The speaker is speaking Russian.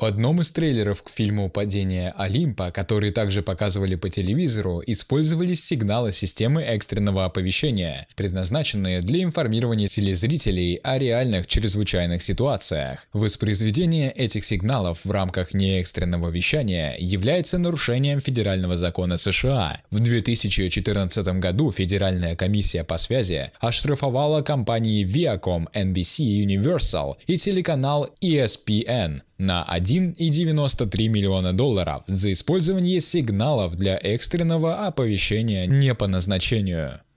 В одном из трейлеров к фильму «Падение Олимпа», который также показывали по телевизору, использовались сигналы системы экстренного оповещения, предназначенные для информирования телезрителей о реальных чрезвычайных ситуациях. Воспроизведение этих сигналов в рамках неэкстренного вещания является нарушением федерального закона США. В 2014 году Федеральная комиссия по связи оштрафовала компании Viacom, NBC Universal и телеканал ESPN на 1 1,93 миллиона долларов за использование сигналов для экстренного оповещения не по назначению.